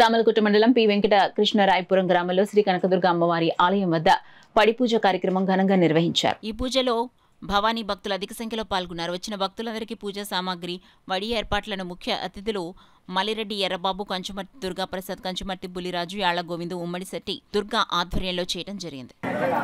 సామలకుట్ట మండలం పి వెంకట కృష్ణరాయపురం గ్రామంలో శ్రీ కనకదుర్గ అమ్మవారి ఆలయం వద్ద పడిపూజ కార్యక్రమం ఘనంగా నిర్వహించారు ఈ పూజలో భవానీ భక్తులు అధిక సంఖ్యలో పాల్గొన్నారు వచ్చిన భక్తులందరికీ పూజా సామాగ్రి వడి ఏర్పాట్లను ముఖ్య అతిథులు మలిరెడ్డి ఎర్రబాబు కంచుమర్తి దుర్గా ప్రసాద్ కంచుమర్తి బులిరాజు యాళ్ల గోవిందు ఉమ్మడి శెట్టి దుర్గా ఆధ్వర్యంలో చేయడం జరిగింది